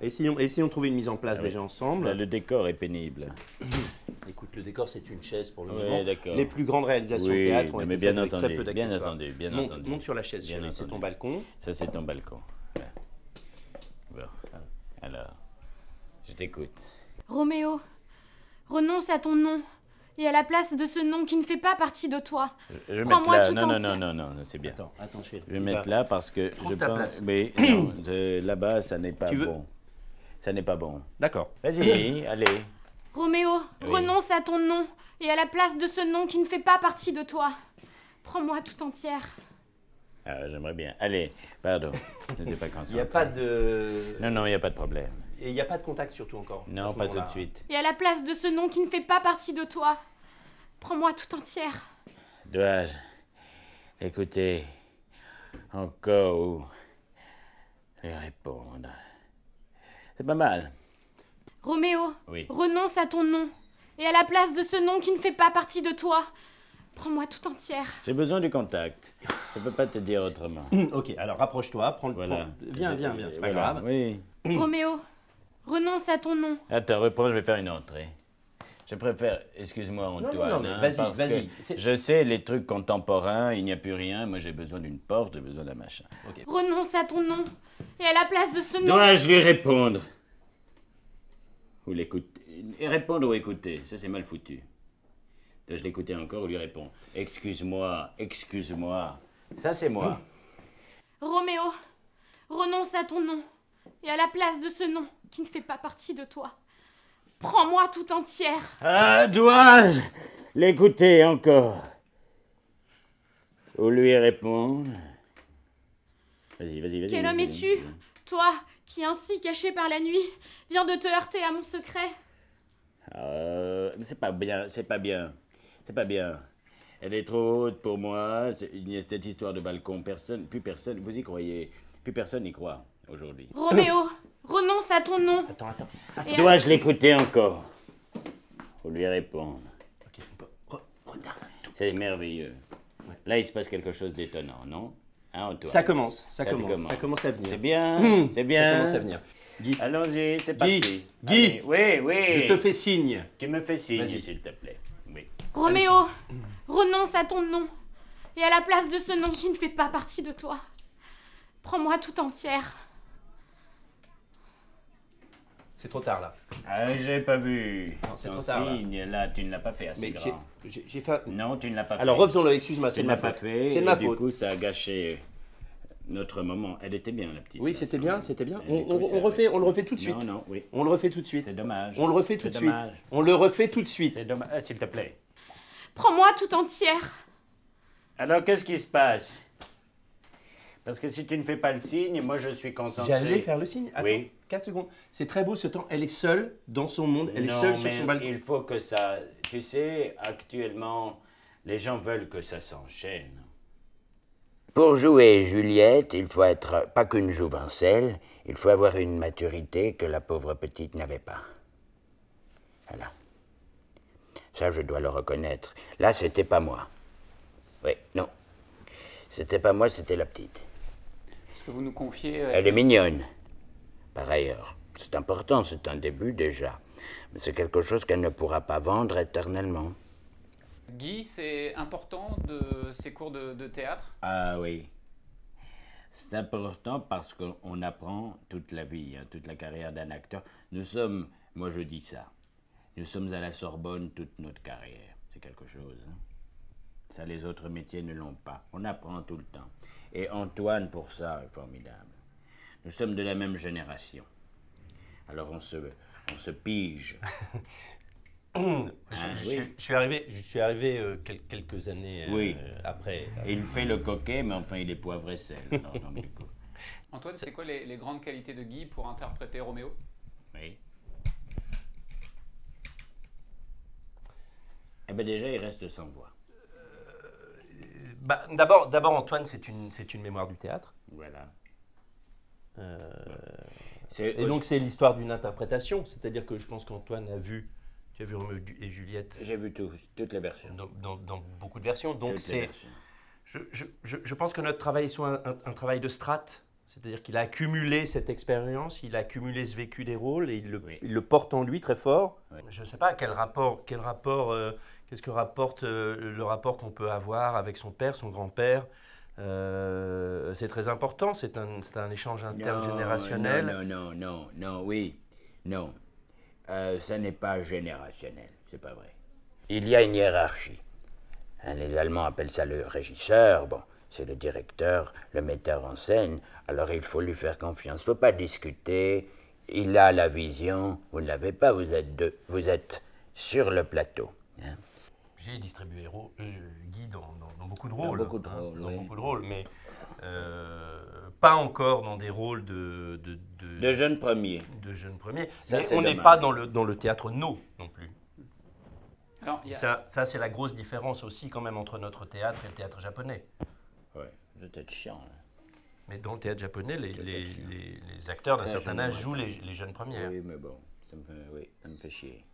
Essayons, essayons de trouver une mise en place ah déjà ensemble. le décor est pénible. Écoute, le décor, c'est une chaise pour le moment. Les plus grandes réalisations oui, théâtre ont été bien entendu, très peu Bien entendu, bien monte, entendu. Monte sur la chaise, c'est ton balcon. Ça, c'est ton balcon. Alors, je t'écoute. Roméo, renonce à ton nom et à la place de ce nom qui ne fait pas partie de toi. Je, Prends-moi tout non, non, non, non, c'est bien. Attends, attends, Je vais mettre là parce que je pense. Place. Mais là-bas, ça n'est pas bon. Ça n'est pas bon. D'accord. Vas-y, allez. Roméo, renonce à ton nom et à la place de ce nom qui ne fait pas partie de toi. Prends-moi tout entière. Ah, j'aimerais bien. Allez, pardon, je n'étais pas Il n'y a pas de... Non, non, il n'y a pas de problème. Et il n'y a pas de contact surtout encore Non, pas tout de suite. Et à la place de ce nom qui ne fait pas partie de toi, prends-moi tout entière. Dois-je écouter encore ou répondre c'est pas mal. Roméo, renonce à ton nom. Et à la place de ce nom qui ne fait pas partie de toi. Prends-moi tout entière. J'ai besoin du contact. Je peux pas te dire autrement. ok, alors rapproche-toi, prends le voilà. Viens, viens, viens, c'est pas grave. Roméo, renonce à ton nom. Attends, reprends, je vais faire une entrée. Je préfère, excuse-moi Antoine, non, hein, vas-y, vas-y. Je sais les trucs contemporains, il n'y a plus rien. Moi j'ai besoin d'une porte, j'ai besoin d'un machin. Renonce à ton nom et à la place de ce nom. Dois-je lui répondre Ou l'écouter Répondre ou écouter, ça c'est mal foutu. Dois-je l'écouter encore ou lui répondre Excuse-moi, excuse-moi. Ça c'est moi. Roméo, renonce à ton nom et à la place de ce nom qui ne fait pas partie de toi. Prends-moi tout entière. Ah, dois-je l'écouter encore Ou lui répondre Vas-y, vas-y, vas-y. Quel homme es-tu Toi, qui ainsi, caché par la nuit, viens de te heurter à mon secret. Euh, c'est pas bien, c'est pas bien, c'est pas bien. Elle est trop haute pour moi. Il Cette histoire de balcon, personne, plus personne, vous y croyez, plus personne n'y croit aujourd'hui. Roméo, Roméo à ton nom. Attends, attends. Dois-je l'écouter encore Pour lui répondre Ok, Re regarde C'est merveilleux. Là, il se passe quelque chose d'étonnant, non hein, Ça commence, ça, commence, ça commence à venir. C'est bien, hmm, c'est bien. Ça commence à venir. Guy. Allons-y, c'est parti. Guy, Guy. oui, oui. Je te fais signe. Tu me fais signe, s'il te plaît. Oui. Roméo, renonce à ton nom et à la place de ce nom qui ne fait pas partie de toi. Prends-moi tout entière. C'est trop tard là. Ah, j'ai pas vu. c'est trop tard. Signe, là. là. tu ne l'as pas fait assez Mais grand. fait. Non, tu ne l'as pas fait. Alors refaisons-le, excuse-moi, c'est de ma faute. C'est de ma faute. Du coup, ça a gâché notre moment. Elle était bien, la petite. Oui, c'était bien, c'était bien. On, on, refait, on le refait tout de suite. Non, non, oui. On le refait tout de suite. C'est dommage. On le refait tout de suite. On le refait tout de suite. C'est dommage. Ah, s'il te plaît. Prends-moi tout entière. Alors, qu'est-ce qui se passe parce que si tu ne fais pas le signe, moi je suis concentré. J'allais faire le signe. Attends, oui. 4 secondes. C'est très beau ce temps. Elle est seule dans son monde. Elle est seule sur son balcon. Il faut que ça. Tu sais, actuellement, les gens veulent que ça s'enchaîne. Pour jouer Juliette, il faut être pas qu'une jouvencelle, il faut avoir une maturité que la pauvre petite n'avait pas. Voilà. Ça, je dois le reconnaître. Là, c'était pas moi. Oui, non. C'était pas moi, c'était la petite vous nous confiez. Euh, Elle est mignonne, par ailleurs. C'est important, c'est un début déjà. Mais c'est quelque chose qu'elle ne pourra pas vendre éternellement. Guy, c'est important de ces cours de, théâtre Ah oui. C'est important parce qu'on apprend toute la vie, hein, toute la carrière d'un acteur. Nous sommes, moi je dis ça, nous sommes à la Sorbonne toute notre carrière. C'est quelque chose. Hein. Ça, les autres métiers ne l'ont pas. On apprend tout le temps et Antoine pour ça est formidable. Nous sommes de la même génération. Alors on se, on se pige. Hein? je, suis arrivé, je suis arrivé euh, quelques années après. Euh, oui. après. Il fait le coquet, mais enfin il est poivre et sel. Antoine, c'est quoi les, les, grandes qualités de Guy pour interpréter Roméo Oui. Eh bien déjà, il reste sans voix. Bah, d'abord, d'abord, Antoine, c'est une, c'est une mémoire du théâtre. Voilà. Euh, et donc, c'est l'histoire d'une interprétation. C'est-à-dire que je pense qu'Antoine a vu. Tu as vu Romeo et Juliette J'ai vu toutes les versions. Dans, beaucoup de versions. Donc, c'est. Je, je, je, pense que notre travail est soit un, travail de strate. C'est-à-dire qu'il a accumulé cette expérience, il a accumulé ce vécu des rôles et il le, porte en lui très fort. Je ne sais pas quel rapport, quel rapport euh, Qu'est-ce que rapporte euh, le rapport qu'on peut avoir avec son père, son grand-père euh, c'est très important, c'est un, un, échange intergénérationnel. Non, non, non, non, oui, non. Euh, ce n'est pas générationnel, c'est pas vrai. Il y a une hiérarchie. les Allemands appellent ça le régisseur, bon, c'est le directeur, le metteur en scène, alors il faut lui faire confiance, il ne faut pas discuter, il a la vision, vous ne l'avez pas, vous êtes vous êtes sur le plateau. Hein. J'ai distribué euh, Guy dans, beaucoup de hein, rôles. Dans beaucoup de, mais euh, pas encore dans des rôles de... De, jeunes premiers. De jeunes premiers. mais on n'est pas dans le, dans le théâtre no non plus. Ça, ça c'est la grosse différence aussi quand même entre notre théâtre et le théâtre japonais. Ouais, peut-être chiant. Hein. Mais dans le théâtre japonais, les, les, les, acteurs d'un certain âge jouent les, jeunes premiers. Oui, mais bon, ça me fait chier.